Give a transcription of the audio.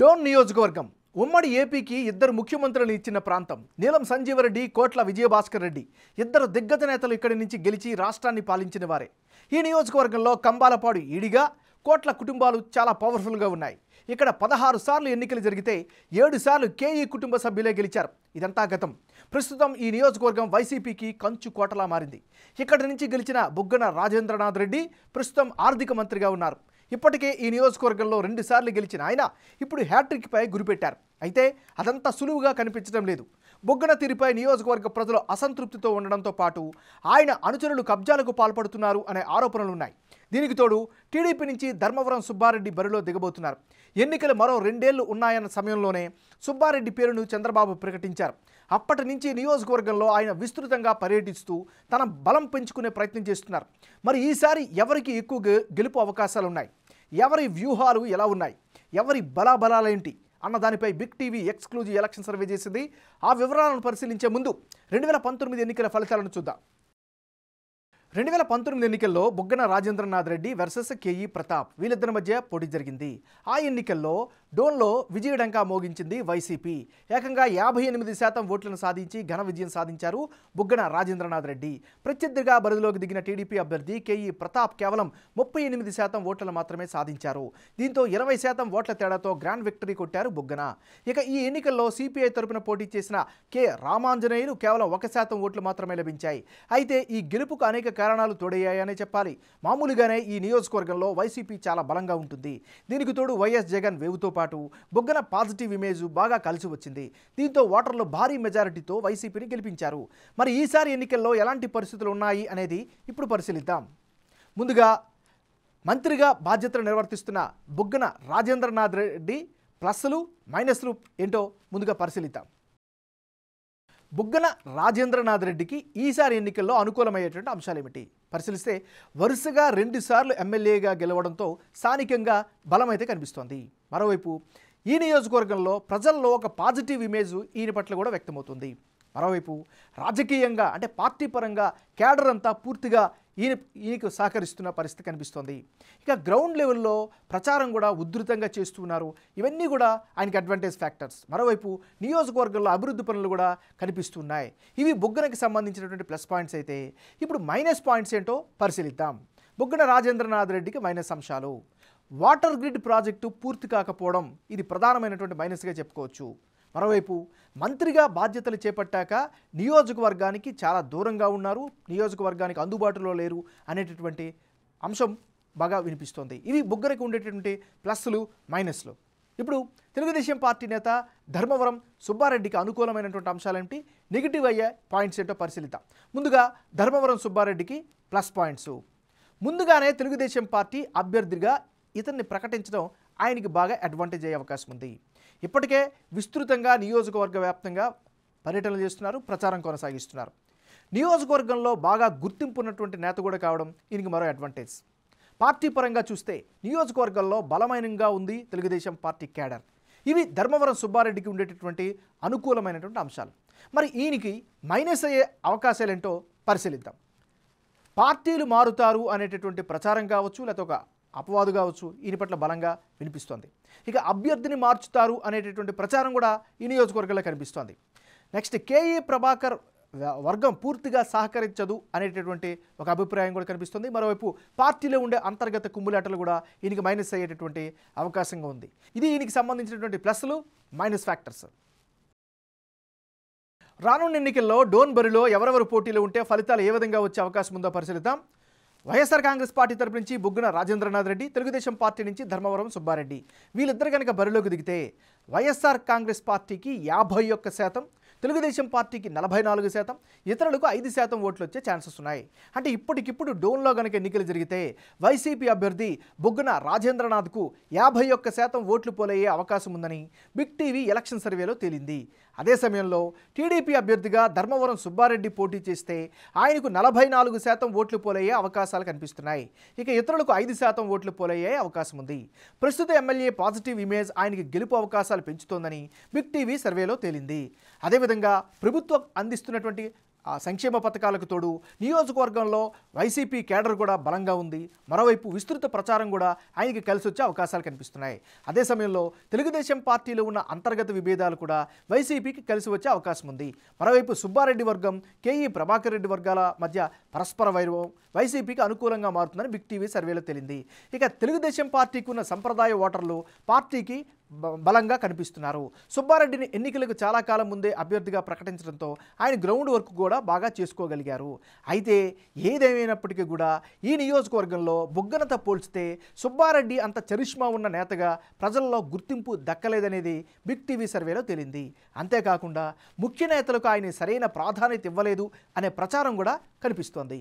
డోన్ నియోజకవర్గం ఉమ్మడి ఏపీకి ఇద్దరు ముఖ్యమంత్రులు ఇచ్చిన ప్రాంతం నీలం సంజీవరెడ్డి కోట్ల విజయభాస్కర్ రెడ్డి ఇద్దరు దిగ్గజ నేతలు ఇక్కడి నుంచి గెలిచి రాష్ట్రాన్ని పాలించిన వారే ఈ నియోజకవర్గంలో కంబాలపాడు ఈడిగా కోట్ల కుటుంబాలు చాలా పవర్ఫుల్గా ఉన్నాయి ఇక్కడ పదహారు సార్లు ఎన్నికలు జరిగితే ఏడు సార్లు కేఈ కుటుంబ సభ్యులే గెలిచారు ఇదంతా గతం ప్రస్తుతం ఈ నియోజకవర్గం వైసీపీకి కంచు కోటలా మారింది ఇక్కడి నుంచి గెలిచిన బుగ్గన రాజేంద్రనాథ్ రెడ్డి ప్రస్తుతం ఆర్థిక మంత్రిగా ఉన్నారు ఇప్పటికే ఈ నియోజకవర్గంలో రెండుసార్లు గెలిచిన ఆయన ఇప్పుడు హ్యాట్రిక్పై గురిపెట్టారు అయితే అదంతా సులువుగా కనిపించడం లేదు బొగ్గన తీరుపై నియోజకవర్గ ప్రజలు అసంతృప్తితో ఉండడంతో పాటు ఆయన అనుచరులు కబ్జాలకు పాల్పడుతున్నారు అనే ఆరోపణలున్నాయి దీనికి తోడు టీడీపీ నుంచి ధర్మవరం సుబ్బారెడ్డి బరిలో దిగబోతున్నారు ఎన్నికలు మరో రెండేళ్లు ఉన్నాయన్న సమయంలోనే సుబ్బారెడ్డి పేరును చంద్రబాబు ప్రకటించారు అప్పటి నుంచి నియోజకవర్గంలో ఆయన విస్తృతంగా పర్యటిస్తూ తన బలం పెంచుకునే ప్రయత్నం చేస్తున్నారు మరి ఈసారి ఎవరికి ఎక్కువ గెలుపు అవకాశాలున్నాయి ఎవరి వ్యూహాలు ఎలా ఉన్నాయి ఎవరి బలాబలాలేంటి అన్న దానిపై big TV exclusive election survey చేసింది ఆ వివరాలను పరిశీలించే ముందు రెండు వేల పంతొమ్మిది ఎన్నికల ఫలితాలను చూద్దాం రెండు వేల పంతొమ్మిది ఎన్నికల్లో బుగ్గన రాజేంద్రనాథ్ రెడ్డి వర్సెస్ కేఈ ప్రతాప్ వీళ్ళిద్దరి మధ్య పోటీ జరిగింది ఆ ఎన్నికల్లో డోన్లో విజయడంకా మోగించింది వైసీపీ ఏకంగా యాభై ఎనిమిది శాతం ఓట్లను సాధించి ఘన విజయం సాధించారు బుగ్గన రాజేంద్రనాథ్ రెడ్డి ప్రత్యర్థిగా బరిదిలోకి దిగిన టీడీపీ అభ్యర్థి కేఈ ప్రతాప్ కేవలం ముప్పై ఎనిమిది శాతం ఓట్లను మాత్రమే సాధించారు దీంతో ఇరవై శాతం ఓట్ల తేడాతో గ్రాండ్ విక్టరీ కొట్టారు బుగ్గన ఇక ఈ ఎన్నికల్లో సిపిఐ తరపున పోటీ చేసిన కె రామాంజనేయులు కేవలం ఒక శాతం ఓట్లు మాత్రమే లభించాయి అయితే ఈ గెలుపుకు అనేక కారణాలు తోడయ్యాయనే చెప్పాలి మామూలుగానే ఈ నియోజకవర్గంలో వైసీపీ చాలా బలంగా ఉంటుంది దీనికి తోడు వైఎస్ జగన్ వేవుతో పాటు బొగ్గన పాజిటివ్ ఇమేజ్ బాగా కలిసి వచ్చింది దీంతో ఓటర్లు భారీ మెజారిటీతో వైసీపీని గెలిపించారు మరి ఈసారి ఎన్నికల్లో ఎలాంటి పరిస్థితులు ఉన్నాయి అనేది ఇప్పుడు పరిశీలిద్దాం ముందుగా మంత్రిగా బాధ్యతలు నిర్వర్తిస్తున్న బొగ్గన రాజేంద్రనాథ్ రెడ్డి ప్లస్లు మైనస్లు ఏంటో ముందుగా పరిశీలిద్దాం బుగ్గన రాజేంద్రనాథ్ రెడ్డికి ఈసారి ఎన్నికల్లో అనుకూలమయ్యేటువంటి అంశాలు ఏమిటి పరిశీలిస్తే వరుసగా రెండుసార్లు ఎమ్మెల్యేగా గెలవడంతో స్థానికంగా బలమైతే కనిపిస్తోంది మరోవైపు ఈ నియోజకవర్గంలో ప్రజల్లో ఒక పాజిటివ్ ఇమేజ్ ఈయన పట్ల కూడా వ్యక్తమవుతుంది మరోవైపు రాజకీయంగా అంటే పార్టీ పరంగా క్యాడర్ అంతా పూర్తిగా ఈయన ఈయనకు సహకరిస్తున్న పరిస్థితి కనిపిస్తోంది ఇక గ్రౌండ్ లెవెల్లో ప్రచారం కూడా ఉధృతంగా చేస్తున్నారు ఇవన్నీ కూడా ఆయనకి అడ్వాంటేజ్ ఫ్యాక్టర్స్ మరోవైపు నియోజకవర్గంలో అభివృద్ధి పనులు కూడా కనిపిస్తున్నాయి ఇవి బొగ్గనకి సంబంధించినటువంటి ప్లస్ పాయింట్స్ అయితే ఇప్పుడు మైనస్ పాయింట్స్ ఏంటో పరిశీలిద్దాం బొగ్గన రాజేంద్రనాథ్ రెడ్డికి మైనస్ అంశాలు వాటర్ గ్రిడ్ ప్రాజెక్టు పూర్తి కాకపోవడం ఇది ప్రధానమైనటువంటి మైనస్గా చెప్పుకోవచ్చు మరోవైపు మంత్రిగా బాధ్యతలు చేపట్టాక నియోజకవర్గానికి చాలా దూరంగా ఉన్నారు నియోజకవర్గానికి అందుబాటులో లేరు అనేటటువంటి అంశం బాగా వినిపిస్తోంది ఇవి బుగ్గరకు ఉండేటటువంటి ప్లస్లు మైనస్లు ఇప్పుడు తెలుగుదేశం పార్టీ నేత ధర్మవరం సుబ్బారెడ్డికి అనుకూలమైనటువంటి అంశాలేంటి నెగిటివ్ అయ్యే పాయింట్స్ ఏంటో పరిశీలిద్దాం ముందుగా ధర్మవరం సుబ్బారెడ్డికి ప్లస్ పాయింట్స్ ముందుగానే తెలుగుదేశం పార్టీ అభ్యర్థిగా ఇతన్ని ప్రకటించడం ఆయనకి బాగా అడ్వాంటేజ్ అయ్యే అవకాశం ఉంది ఇప్పటికే విస్తృతంగా నియోజకవర్గ వ్యాప్తంగా పర్యటనలు చేస్తున్నారు ప్రచారం కొనసాగిస్తున్నారు నియోజకవర్గంలో బాగా గుర్తింపు ఉన్నటువంటి నేత కూడా కావడం దీనికి మరో అడ్వాంటేజ్ పార్టీ పరంగా చూస్తే నియోజకవర్గంలో బలమైనంగా ఉంది తెలుగుదేశం పార్టీ క్యాడర్ ఇవి ధర్మవరం సుబ్బారెడ్డికి ఉండేటటువంటి అనుకూలమైనటువంటి అంశాలు మరి ఈయనకి మైనస్ అయ్యే అవకాశాలేంటో పరిశీలిద్దాం పార్టీలు మారుతారు అనేటటువంటి ప్రచారం కావచ్చు లేకపోతే ఒక అపవాదు కావచ్చు ఈయన పట్ల బలంగా వినిపిస్తోంది ఇక అభ్యర్థిని మార్చుతారు అనేటటువంటి ప్రచారం కూడా ఈ నియోజకవర్గంలో కనిపిస్తోంది నెక్స్ట్ కేఏ ప్రభాకర్ వర్గం పూర్తిగా సహకరించదు అనేటటువంటి ఒక అభిప్రాయం కూడా కనిపిస్తుంది మరోవైపు పార్టీలో ఉండే అంతర్గత కుమ్ములాటలు కూడా ఈయనకి మైనస్ అయ్యేటటువంటి అవకాశంగా ఉంది ఇది ఈయనకి సంబంధించినటువంటి ప్లస్లు మైనస్ ఫ్యాక్టర్స్ రానున్న ఎన్నికల్లో డోన్ బరిలో ఎవరెవరు పోటీలో ఉంటే ఫలితాలు ఏ విధంగా వచ్చే అవకాశం ఉందో పరిశీలిద్దాం వైఎస్ఆర్ కాంగ్రెస్ పార్టీ తరపు నుంచి బుగ్గన రాజేంద్రనాథ్ రెడ్డి తెలుగుదేశం పార్టీ నుంచి ధర్మవరం సుబ్బారెడ్డి వీళ్ళిద్దరు కనుక బరిలోకి దిగితే వైఎస్ఆర్ కాంగ్రెస్ పార్టీకి యాభై ఒక్క శాతం తెలుగుదేశం పార్టీకి నలభై నాలుగు శాతం ఇతరులకు ఐదు శాతం ఓట్లు వచ్చే ఛాన్సెస్ ఉన్నాయి అంటే ఇప్పటికిప్పుడు డోన్లో కనుక ఎన్నికలు జరిగితే వైసీపీ అభ్యర్థి బొగ్గున రాజేంద్రనాథ్కు యాభై ఒక్క శాతం ఓట్లు పోలయ్యే అవకాశం ఉందని బిగ్ టీవీ ఎలక్షన్ సర్వేలో తేలింది అదే సమయంలో టీడీపీ అభ్యర్థిగా ధర్మవరం సుబ్బారెడ్డి పోటీ చేస్తే ఆయనకు నలభై నాలుగు శాతం ఓట్లు పోలయ్యే అవకాశాలు కనిపిస్తున్నాయి ఇక ఇతరులకు ఐదు శాతం ఓట్లు పోలయ్యే అవకాశం ఉంది ప్రస్తుత ఎమ్మెల్యే పాజిటివ్ ఇమేజ్ ఆయనకి గెలుపు అవకాశాలు పెంచుతోందని బిగ్ టీవీ సర్వేలో తేలింది అదేవిధంగా ప్రభుత్వం అందిస్తున్నటువంటి ఆ సంక్షేమ పథకాలకు తోడు నియోజకవర్గంలో వైసీపీ కేడర్ కూడా బలంగా ఉంది మరోవైపు విస్తృత ప్రచారం కూడా ఆయనకి కలిసి వచ్చే అవకాశాలు కనిపిస్తున్నాయి అదే సమయంలో తెలుగుదేశం పార్టీలో ఉన్న అంతర్గత విభేదాలు కూడా వైసీపీకి కలిసి వచ్చే అవకాశం ఉంది మరోవైపు సుబ్బారెడ్డి వర్గం కేఈ ప్రభాకర్ రెడ్డి వర్గాల మధ్య పరస్పర వైరవం వైసీపీకి అనుకూలంగా మారుతుందని బిగ్ టీవీ సర్వేలో తేలింది ఇక తెలుగుదేశం పార్టీకి ఉన్న సంప్రదాయ ఓటర్లు పార్టీకి బలంగా కనిపిస్తున్నారు సుబ్బారెడ్డిని ఎన్నికలకు చాలా కాలం ముందే అభ్యర్థిగా ప్రకటించడంతో ఆయన గ్రౌండ్ వర్క్ కూడా బాగా చేసుకోగలిగారు అయితే ఏదేమైనప్పటికీ కూడా ఈ నియోజకవర్గంలో బుగ్గనత పోల్చితే సుబ్బారెడ్డి అంత చరిష్మా ఉన్న నేతగా ప్రజల్లో గుర్తింపు దక్కలేదనేది బిగ్ టీవీ సర్వేలో తేలింది అంతేకాకుండా ముఖ్య నేతలకు ఆయన సరైన ప్రాధాన్యత ఇవ్వలేదు అనే ప్రచారం కూడా కనిపిస్తోంది